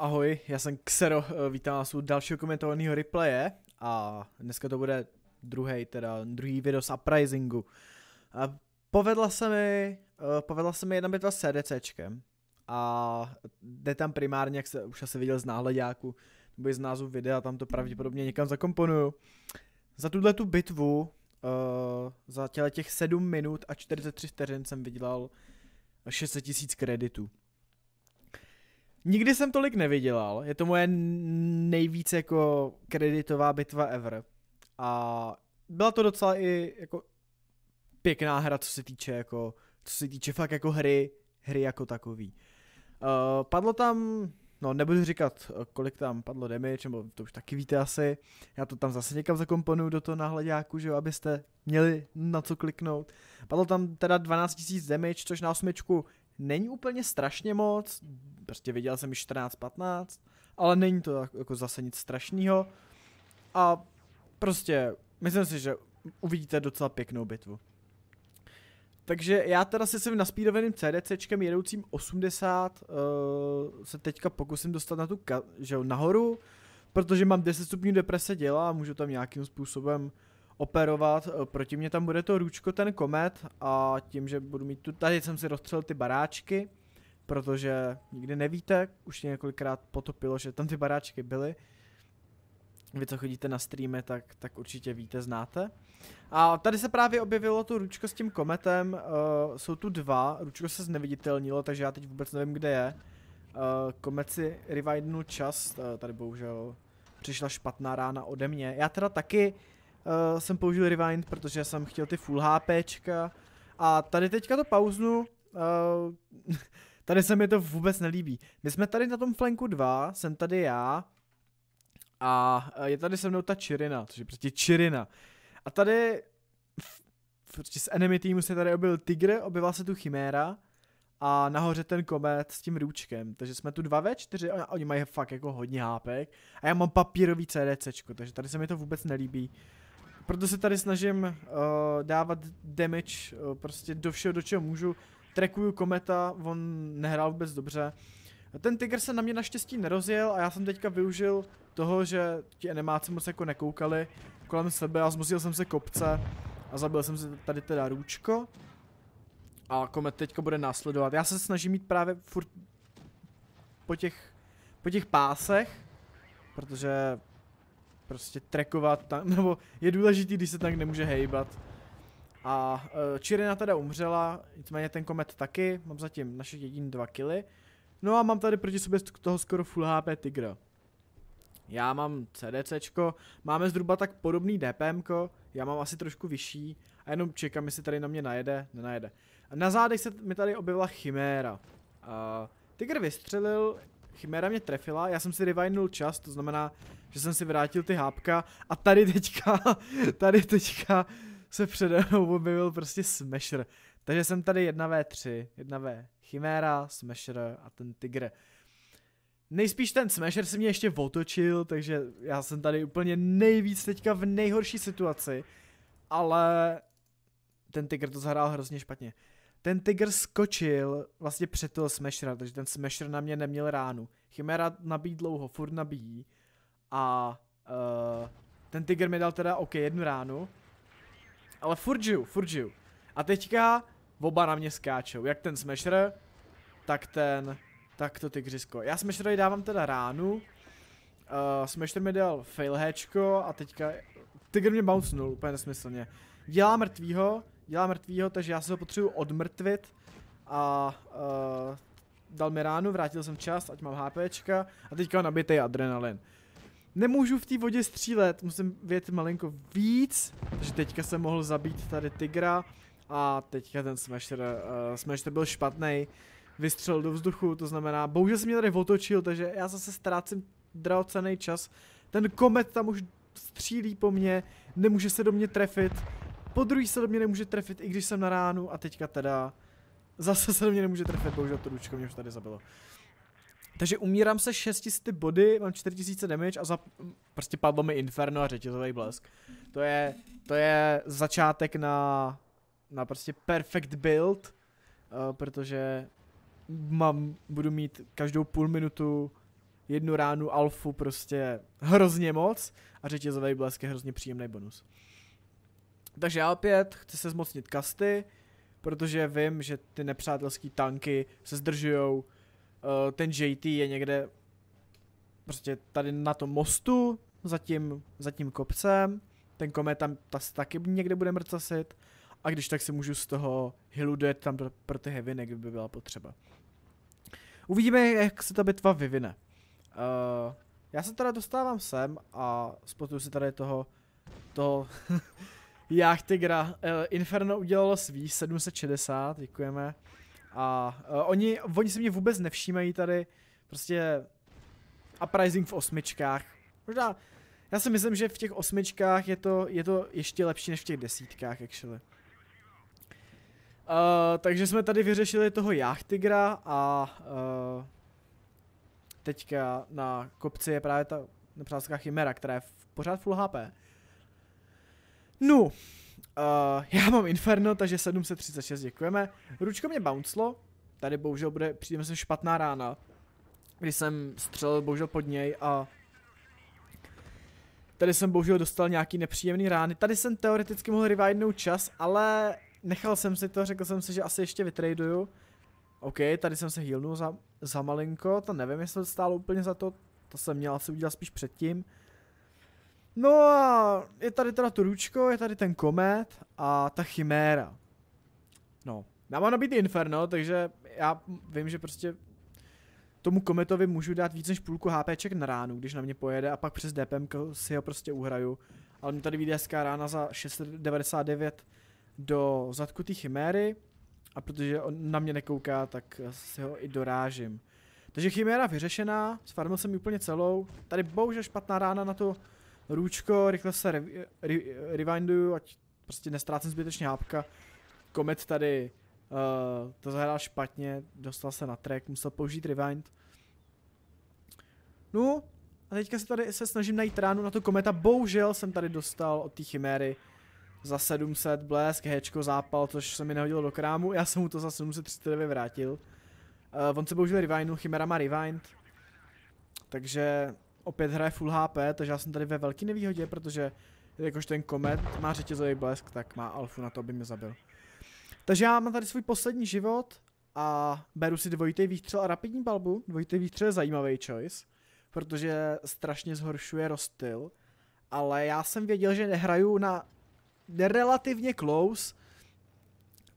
Ahoj, já jsem Xero, eh, vítám vás u dalšího komentovaného replaye a dneska to bude druhý, teda druhý video z Uprisingu. A povedla se mi, eh, povedla se mi jedna bitva s CDCčkem a jde tam primárně, jak se už asi viděl z náhledáku, nebo z názvu videa, tam to pravděpodobně někam zakomponuju. Za tuhle tu bitvu, eh, za těle těch 7 minut a 43 vteřin jsem vydělal 600 000 kreditů. Nikdy jsem tolik nevydělal, je to moje nejvíce jako kreditová bitva ever. A byla to docela i jako pěkná hra, co se týče jako, co se týče fakt jako hry, hry jako takový. Uh, padlo tam, no nebudu říkat, eh, kolik tam padlo damage, nebo to už taky víte asi. Já to tam zase někam zakomponuju do toho náhledáku, že jo, abyste měli na co kliknout. Padlo tam teda 12 000 damage, což na osmičku není úplně strašně moc, prostě viděl jsem ji 14-15, ale není to jako zase nic strašného. A prostě, myslím si, že uvidíte docela pěknou bitvu. Takže já teda se svým naspídoveným CDCčkem jedoucím 80 uh, eh, se teďka pokusím dostat na tu ka- že jo, nahoru, protože mám 10 stupňů deprese děla a můžu tam nějakým způsobem operovat. Eh, proti mě tam bude to ručko ten komet a tím, že budu mít tu... Tady jsem si rozstřelil ty baráčky, protože nikdy nevíte, už mě několikrát potopilo, že tam ty baráčky byly. Vy, co chodíte na streamy, tak, tak určitě víte, znáte. A tady se právě objevilo to ručko s tím kometem, uh, jsou tu dva, ručko se zneviditelnilo, takže já teď vůbec nevím, kde je. Uh, komet si rewindnul čas, uh, tady bohužel přišla špatná rána ode mě. Já teda taky uh, jsem použil rewind, protože jsem chtěl ty full HPčka. A tady teďka to pauznu. Uh, tady se mi to vůbec nelíbí. My jsme tady na tom flanku 2, jsem tady já. A eh, je tady se mnou ta Čirina, což je prostě Čirina. A tady prostě z enemy týmu se tady objevil tigre, objevila se tu Chiméra a nahoře ten komet s tím růčkem, takže jsme tu 2v4, oni, oni mají fakt jako hodně hápek a já mám papírový CDCčko, takže tady se mi to vůbec nelíbí. Proto se tady snažím uh, dávat damage uh, prostě do všeho, do čeho můžu. Trekuju kometa, on nehrál vůbec dobře. Ten Tiger se na mě naštěstí nerozjel a já jsem teďka využil toho, že ti animáci moc jako nekoukali kolem sebe a zmusil jsem se kopce a zabil jsem se tady teda růčko. A komet teďka bude následovat. Já se snažím mít právě furt po těch, po těch pásech, protože prostě trekovat tam, nebo je důležitý, když se tak nemůže hejbat. A uh, Čirina teda umřela, nicméně ten komet taky, mám zatím naše jediný dva kily. No a mám tady proti sobě toho skoro full HP Tigra. Já mám CDCčko, máme zhruba tak podobný DPMko, já mám asi trošku vyšší a jenom čekám, jestli tady na mě najede, nenajede. Na zádech se mi tady objevila chiméra. Uh, Tiger vystřelil, Chiméra mě trefila, já jsem si revinul čas, to znamená, že jsem si vrátil ty hápka a tady teďka, tady teďka se přede mnou objevil prostě Smasher. Takže jsem tady 1v3, 1v Chiméra, Smasher a ten Tigr. Nejspíš ten Smasher se mě ještě otočil, takže já jsem tady úplně nejvíc teďka v nejhorší situaci, ale ten Tigr to zahrál hrozně špatně ten Tiger skočil vlastně před toho Smashera, takže ten Smasher na mě neměl ránu. Chimera nabíjí dlouho, furt nabíjí a uh, ten Tiger mi dal teda OK jednu ránu, ale furt žiju, furt žiju. A teďka oba na mě skáčou, jak ten Smasher, tak ten, tak to Tigrisko. Já Smasherovi dávám teda ránu, uh, Smasher mi dal failhečko a teďka Tiger mě bouncnul úplně nesmyslně. Dělá mrtvýho, dělá mrtvýho, takže já se ho potřebuji odmrtvit a uh, dal mi ránu, vrátil jsem čas, ať mám HPčka a teďka nabitej adrenalin. Nemůžu v té vodě střílet, musím vědět malinko víc, takže teďka jsem mohl zabít tady tygra a teďka ten smasher, uh, smasher byl špatný, vystřelil do vzduchu, to znamená, bohužel jsem mě tady otočil, takže já zase ztrácím drahocený čas, ten komet tam už střílí po mně, nemůže se do mě trefit, po druhý se do mě nemůže trefit, i když jsem na ránu a teďka teda... Zase se do mě nemůže trefit, bohužel to ručko mě už tady zabilo. Takže umírám se 600 body, mám 4000 damage a za, prostě padlo mi inferno a řetězový blesk. To je, to je začátek na, na prostě perfect build, uh, protože mám, budu mít každou půl minutu jednu ránu alfu prostě hrozně moc a řetězový blesk je hrozně příjemný bonus. Takže já opět chci se zmocnit kasty, protože vím, že ty nepřátelský tanky se zdržujou. Uh, ten JT je někde prostě tady na tom mostu, za tím, za tím kopcem. Ten komet tam ta, taky někde bude mrcasit. A když tak si můžu z toho hillu dojet tam pro, pro ty heaviny, kdyby byla potřeba. Uvidíme, jak se ta bitva vyvine. Uh, já se teda dostávám sem a spotuju si tady toho, toho Jachtigra. Uh, eh, Inferno udělalo svý, 760, děkujeme. A uh, oni, oni se mě vůbec nevšímají tady, prostě Uprising v osmičkách. Možná, já si myslím, že v těch osmičkách je to, je to ještě lepší než v těch desítkách, actually. Uh, takže jsme tady vyřešili toho Jachtigra a uh, teďka na kopci je právě ta nepřátelská chimera, která je v, pořád full HP. No, uh, já mám Inferno, takže 736, děkujeme. Ručko mě bounclo, tady bohužel bude, přijde sem špatná rána, kdy jsem střelil bohužel pod něj a tady jsem bohužel dostal nějaký nepříjemný rány. Tady jsem teoreticky mohl revindnout čas, ale nechal jsem si to, řekl jsem si, že asi ještě vytraduju. OK, tady jsem se healnul za, za malinko, to nevím, jestli to stálo úplně za to, to jsem měl asi udělat spíš předtím. No a je tady teda to ručko, je tady ten komet a ta chiméra. No, já mám nabít Inferno, takže já vím, že prostě tomu kometovi můžu dát víc než půlku HPček na ránu, když na mě pojede a pak přes DPM si ho prostě uhraju. Ale mi tady vyjde hezká rána za 699 do zadku té chiméry a protože on na mě nekouká, tak si ho i dorážím. Takže chiméra vyřešená, sfarmil jsem ji úplně celou. Tady bohužel špatná rána na to růčko, rychle se re, re, rewinduju, ať prostě nestrácím zbytečně hápka. Komet tady uh, to zahrál špatně, dostal se na track, musel použít rewind. No, a teďka se tady se snažím najít ránu na to kometa, bohužel jsem tady dostal od té chiméry za 700 blesk, hečko, zápal, což se mi nehodilo do krámu, já jsem mu to za 739 vrátil. Uh, on se bohužel rewindu, no, chimera má rewind. Takže opět hraje full HP, takže já jsem tady ve velké nevýhodě, protože jakož ten komet má řetězový blesk, tak má alfu na to, aby mě zabil. Takže já mám tady svůj poslední život a beru si dvojitý výstřel a rapidní balbu. Dvojitý výstřel je zajímavý choice, protože strašně zhoršuje rozstyl, ale já jsem věděl, že nehraju na relativně close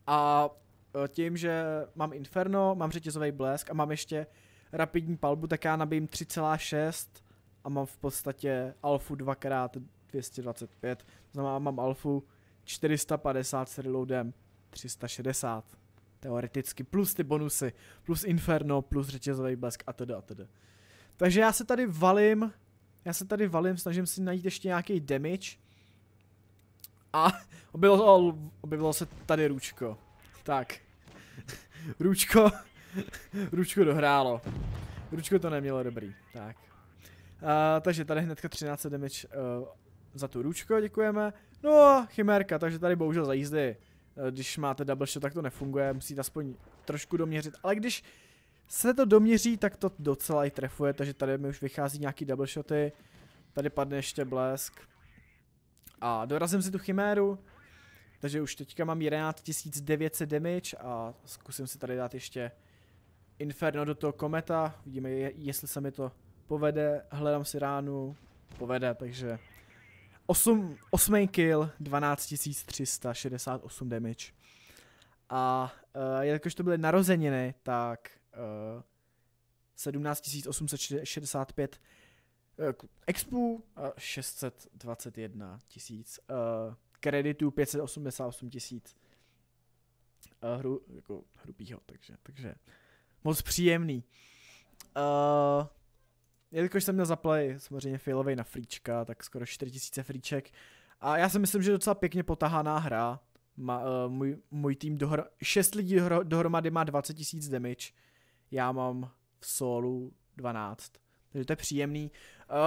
a e, tím, že mám Inferno, mám řetězový blesk a mám ještě rapidní palbu, tak já nabijím a mám v podstatě alfu 2x225, to znamená mám alfu 450 s reloadem 360 teoreticky, plus ty bonusy, plus Inferno, plus řetězový blesk a teda a teda. Takže já se tady valím, já se tady valím, snažím si najít ještě nějaký damage. A objevilo, objevilo se tady ručko. Tak. ručko. ručko dohrálo. Ručko to nemělo dobrý. Tak. Uh, takže tady hnedka 13 damage uh, za tu ručko, děkujeme. No a chimérka, takže tady bohužel za jízdy, uh, když máte double shot, tak to nefunguje, musíte aspoň trošku doměřit, ale když se to doměří, tak to docela i trefuje, takže tady mi už vychází nějaký double shoty. Tady padne ještě blesk. A dorazím si tu chiméru. Takže už teďka mám 11 900 damage a zkusím si tady dát ještě Inferno do toho kometa. Vidíme, jestli se mi to povede, hledám si ránu, povede, takže 8, 8 kill, 12368 damage. A uh, eh, jakož to byly narozeniny, tak uh, 17865 uh, expu a uh, 621 tisíc, uh, kreditů 588 tisíc uh, hru, jako hrubýho, takže, takže moc příjemný. Uh, jelikož jsem měl za play samozřejmě failovej na fríčka, tak skoro 4000 fríček. A já si myslím, že je docela pěkně potahaná hra. Má, uh, eh, můj, můj tým dohr- 6 lidí dohr- dohromady má 20 000 damage. Já mám v solu 12. Takže to je příjemný.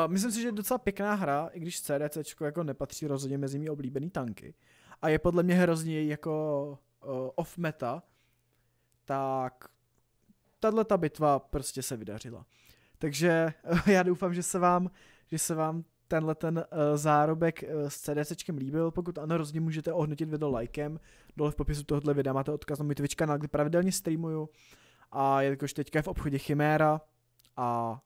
Uh, myslím si, že je docela pěkná hra, i když CDC jako nepatří rozhodně mezi mý oblíbený tanky. A je podle mě hrozně jako uh, off meta, tak tahle ta bitva prostě se vydařila. Takže eh, já doufám, že se vám, že se vám tenhle ten uh, zárobek uh, s CDCčkem líbil. Pokud ano, rozhodně můžete ohodnotit video lajkem. Dole v popisu tohoto videa máte odkaz na můj Twitch kanál, kde pravidelně streamuju. A jelikož teďka je v obchodě Chiméra a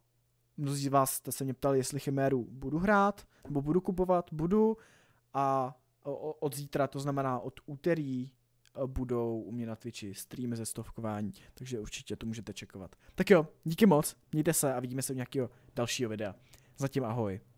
mnozí z vás jste se mě ptali, jestli Chiméru budu hrát, nebo budu kupovat, budu. A od zítra, to znamená od úterý, Eh, budou u mě na Twitchi streamy ze stovkování, takže určitě to můžete čekovat. Tak jo, díky moc, mějte se a vidíme se u nějakého dalšího videa. Zatím ahoj.